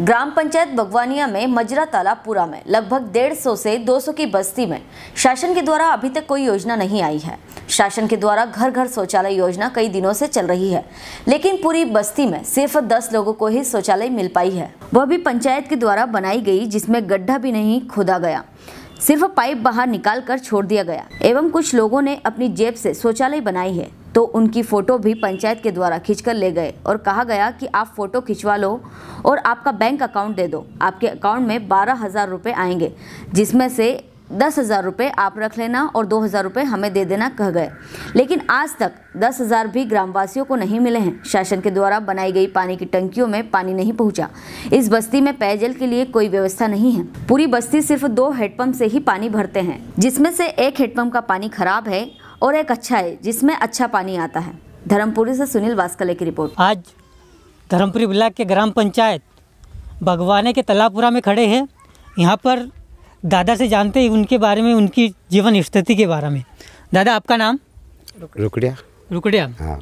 ग्राम पंचायत बगवानिया में मजरा तालाबपुरा में लगभग डेढ़ सौ से 200 की बस्ती में शासन के द्वारा अभी तक कोई योजना नहीं आई है शासन के द्वारा घर घर शौचालय योजना कई दिनों से चल रही है लेकिन पूरी बस्ती में सिर्फ 10 लोगों को ही शौचालय मिल पाई है वह भी पंचायत के द्वारा बनाई गई जिसमें गड्ढा भी नहीं खोदा गया सिर्फ पाइप बाहर निकाल कर छोड़ दिया गया एवं कुछ लोगों ने अपनी जेब से शौचालय बनाई है तो उनकी फ़ोटो भी पंचायत के द्वारा खींचकर ले गए और कहा गया कि आप फ़ोटो खिंचवा लो और आपका बैंक अकाउंट दे दो आपके अकाउंट में बारह हज़ार रुपये आएंगे जिसमें से दस हज़ार रुपये आप रख लेना और दो हज़ार रुपये हमें दे देना कह गए लेकिन आज तक दस हज़ार भी ग्रामवासियों को नहीं मिले हैं शासन के द्वारा बनाई गई पानी की टंकियों में पानी नहीं पहुंचा इस बस्ती में पेयजल के लिए कोई व्यवस्था नहीं है पूरी बस्ती सिर्फ दो हेडपम्प से ही पानी भरते हैं जिसमें से एक हेडपम्प का पानी खराब है और एक अच्छा है जिसमें अच्छा पानी आता है धर्मपुरी से सुनील वास्कले की रिपोर्ट आज धर्मपुरी ब्लॉक के ग्राम पंचायत भगवाने के तलापुरा में खड़े हैं यहाँ पर दादा से जानते हैं उनके बारे में उनकी जीवन स्थिति के बारे में दादा आपका नाम रुकड़िया रुकड़िया हाँ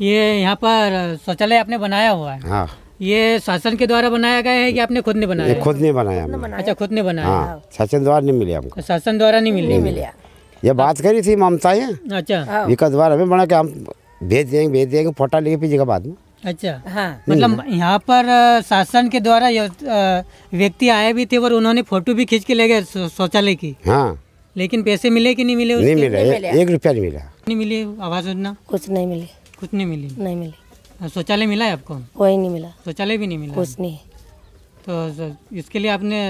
ये यहाँ पर शौचालय आपने बनाया हुआ है हाँ ये शासन के द्वारा बनाया गया है कि आपने खुद ने बनाया खुद ने बनाया अच्छा खुद ने बनाया हाँ। शासन द्वारा नहीं मिले शासन द्वारा नहीं मिले ये बात करी थी ममता है हाँ। अच्छा एक हाँ। बार हमें बना के हम भेज देंगे भेज देंगे फोटा लेके भेजेगा बाद में अच्छा हाँ मतलब यहाँ पर शासन के द्वारा व्यक्ति आए भी थे और उन्होंने फोटो भी खींच के ले गए शौचालय की हाँ लेकिन पैसे मिले कि नहीं मिले उसके? नहीं मिले, मिले एक रुपया नहीं मिला नहीं मिली आवास योजना कुछ नहीं मिली कुछ नहीं मिली नहीं मिली शौचालय मिला है आपको कोई नहीं मिला शौचालय भी नहीं मिला कुछ नहीं तो इसके लिए आपने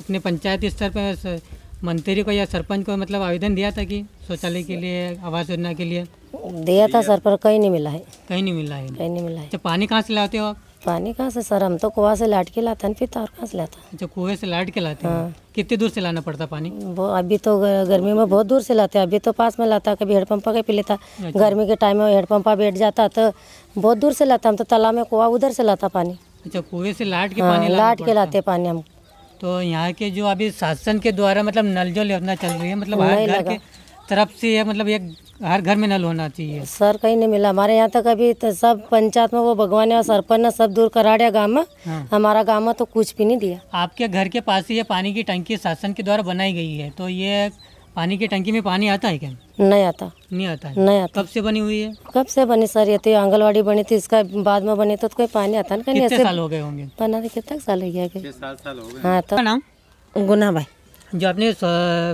अपने पंचायत स्तर पर मंत्री को या सरपंच को मतलब आवेदन दिया था कि शौचालय के लिए आवास योजना के लिए दिया था सर पर कहीं नहीं मिला है कहीं नहीं मिला है कहीं नहीं मिला है तो पानी कहाँ से लाते हो आप पानी कहाँ से सर हम तो कुआ से लाट के लाते हैं फिर तो और कहाँ से लाता है जो अच्छा, कुएं से लाट के लाते हैं हाँ। कितनी दूर से लाना पड़ता पानी वो अभी तो गर्मी में बहुत दूर से लाते हैं अभी तो पास में लाता कभी हेडपम्पा का पी लेता अच्छा। गर्मी के टाइम में हेडपम्पा बैठ जाता तो बहुत दूर से लाता हम तो तालाब में कुआ उधर से लाता पानी अच्छा कुएं से लाट के हाँ, पानी लाट के लाते पानी हम तो यहाँ के जो अभी शासन के द्वारा मतलब नल जल योजना चल रही है मतलब हर घर के तरफ से ये मतलब एक हर घर में नल होना चाहिए सर कहीं नहीं मिला हमारे यहाँ तक अभी तो सब पंचायत में वो भगवान और सरपंच सब दूर करा दिया गाँव में हाँ। हमारा गाँव में तो कुछ भी नहीं दिया आपके घर के पास ही ये पानी की टंकी शासन के द्वारा बनाई गई है तो ये पानी की टंकी में पानी आता है क्या नहीं आता नहीं आता है। नहीं आता कब से बनी हुई है कब से बनी सर ये तो आंगनबाड़ी बनी थी इसका बाद में बनी तो, तो कोई पानी आता ना कहीं कितने साल हो गए होंगे बना थे कितना साल हो गया हाँ तो नाम गुना भाई जो आपने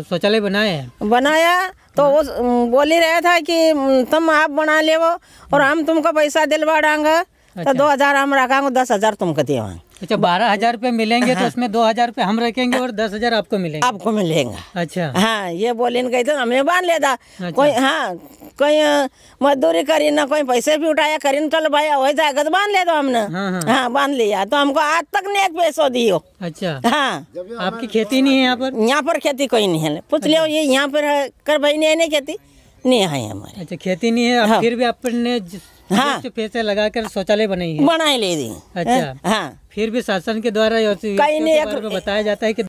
शौचालय बनाया है बनाया तो वो बोल ही रहा था कि तुम आप बना ले और हम तुमको पैसा दिलवा डांगा तो अच्छा। दो हजार हम रखा दस हजार तुमको देवांगे अच्छा बारह हजार रूपए मिलेंगे तो हाँ। तो उसमें दो हजार रूपए हम रखेंगे और दस हजार आपको मिलेंगे आपको मिलेगा अच्छा हाँ ये बोलिन गई तो हमें बांध लेता अच्छा। कोई हाँ कोई मजदूरी करी ना कोई पैसे भी उठाया करी ना चलो भाई वही जाएगा तो बांध ले दो तो हमने हाँ, हाँ, हाँ।, बांध लिया तो हमको आज तक नहीं एक पैसो दियो अच्छा हाँ आपकी खेती नहीं है यहाँ पर यहाँ पर खेती कोई नहीं है पूछ लियो अच्छा। ये यहाँ पर कर भाई नहीं खेती नहीं है हमारे अच्छा खेती नहीं है हाँ। फिर भी आपने हाँ लगा कर शौचालय बनाई है बनाए ले दी अच्छा हाँ।, हाँ फिर भी शासन के द्वारा कहीं नहीं बताया जाता है कि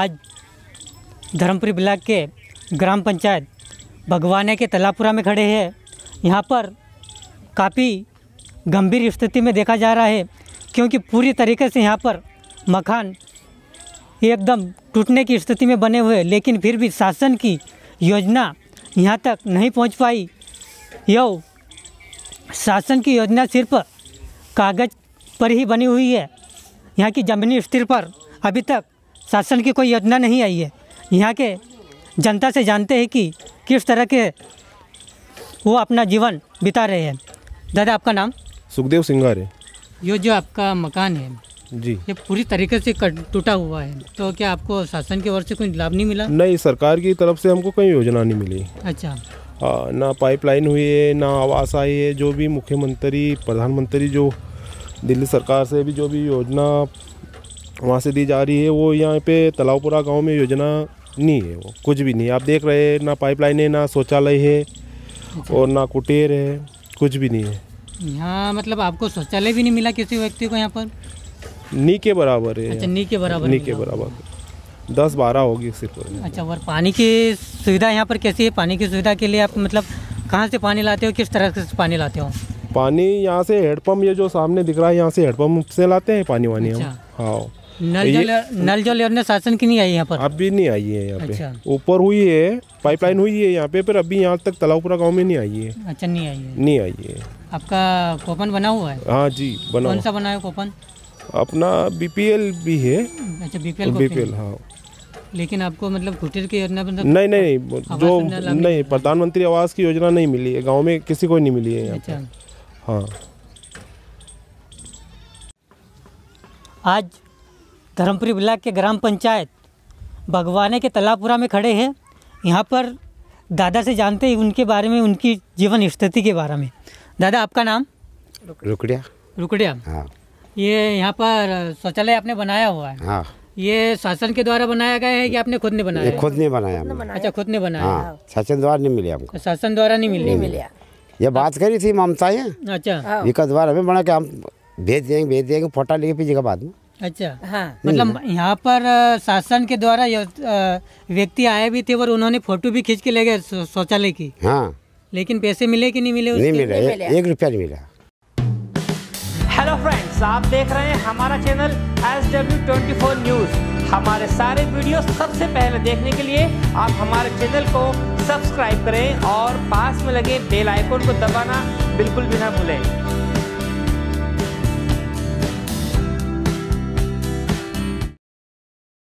आज धर्मपुरी ब्लॉक के ग्राम पंचायत भगवान के तलापुरा में खड़े हैं यहाँ पर काफ़ी गंभीर स्थिति में देखा जा रहा है क्योंकि पूरी तरीके से यहाँ पर मकान एकदम टूटने की स्थिति में बने हुए लेकिन फिर भी शासन की योजना यहाँ तक नहीं पहुँच पाई यो शासन की योजना सिर्फ कागज पर ही बनी हुई है यहाँ की जमीनी स्तर पर अभी तक शासन की कोई योजना नहीं आई है यहाँ के जनता से जानते हैं कि किस तरह के वो अपना जीवन बिता रहे हैं दादा आपका नाम सुखदेव सिंगारे ये जो आपका मकान है जी ये पूरी तरीके से टूटा हुआ है तो क्या आपको शासन की ओर से कोई लाभ नहीं मिला नहीं सरकार की तरफ से हमको कोई योजना नहीं मिली अच्छा आ, ना पाइपलाइन हुई है ना आवास आई है जो भी मुख्यमंत्री प्रधानमंत्री जो दिल्ली सरकार से भी जो भी योजना वहाँ से दी जा रही है वो यहाँ पे तलावपुरा गांव में योजना नहीं है वो कुछ भी नहीं आप देख रहे हैं ना पाइपलाइन है ना शौचालय है अच्छा। और ना कुटेर है कुछ भी नहीं है यहाँ मतलब आपको शौचालय भी नहीं मिला किसी व्यक्ति को यहाँ पर नी के बराबर है अच्छा नी के बराबर नी के बराबर दस बारह होगी सिर्फ अच्छा और पानी की सुविधा यहाँ पर कैसी है पानी की सुविधा के लिए आप मतलब कहाँ से पानी लाते हो किस तरह से पानी लाते हो पानी यहाँ से हेडपम्प ये जो सामने दिख रहा है यहाँ से हेडपम्प से लाते हैं पानी वानी हम अच्छा। हाँ नल जल नल जल योजना शासन की नहीं आई यहाँ पर अभी नहीं आई है यहाँ पे अच्छा। ऊपर हुई है पाइपलाइन हुई है यहाँ पे पर अभी यहाँ तक तलावपुरा गांव में नहीं आई है अच्छा नहीं आई है नहीं आई है आपका कोपन बना हुआ है हाँ जी बना कौन सा बना है कोपन अपना बीपीएल भी है अच्छा बीपीएल बीपीएल हाँ लेकिन आपको मतलब कुटीर की योजना मतलब नहीं नहीं जो नहीं प्रधानमंत्री आवास की योजना नहीं मिली है गांव में किसी को नहीं मिली है यहाँ अच्छा। हाँ आज धर्मपुरी ब्लॉक के ग्राम पंचायत भगवाने के तलापुरा में खड़े हैं यहाँ पर दादा से जानते हैं उनके बारे में उनकी जीवन स्थिति के बारे में दादा आपका नाम रुकड़िया रुकड़िया हाँ ये यहाँ पर शौचालय आपने बनाया हुआ है हाँ ये शासन के द्वारा बनाया गया है कि आपने खुद ने बनाया खुद ने बनाया अच्छा खुद ने बनाया हाँ, शासन द्वारा नहीं मिले हमको शासन द्वारा नहीं मिले मिले ये बात करी थी ममता है अच्छा हाँ। विकास द्वारा हमें बना के हम भेज देंगे भेज देंगे फोटा लेके पीछे का बाद में अच्छा हाँ मतलब यहाँ पर शासन के द्वारा व्यक्ति आए भी थे और उन्होंने फोटो भी खींच के ले गए शौचालय की हाँ लेकिन पैसे मिले कि नहीं मिले नहीं मिले एक रुपया नहीं मिला हेलो फ्रेंड फ्रेंड्स आप देख रहे हैं हमारा channel S W twenty four news हमारे सारे वीडियो सबसे पहले देखने के लिए आप हमारे चैनल को सब्सक्राइब करें और पास में लगे बेल आइकोन को दबाना बिल्कुल भी ना भूलें